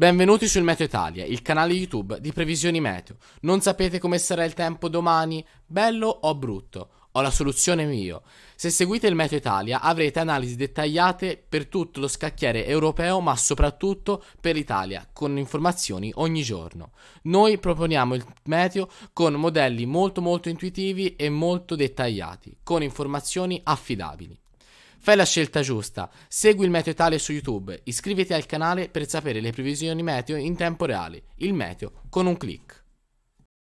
Benvenuti sul Meteo Italia, il canale YouTube di previsioni meteo. Non sapete come sarà il tempo domani? Bello o brutto? Ho la soluzione mio. Se seguite il Meteo Italia avrete analisi dettagliate per tutto lo scacchiere europeo, ma soprattutto per l'Italia, con informazioni ogni giorno. Noi proponiamo il meteo con modelli molto molto intuitivi e molto dettagliati, con informazioni affidabili. Fai la scelta giusta, segui il meteo Italia su YouTube, iscriviti al canale per sapere le previsioni meteo in tempo reale, il meteo con un clic.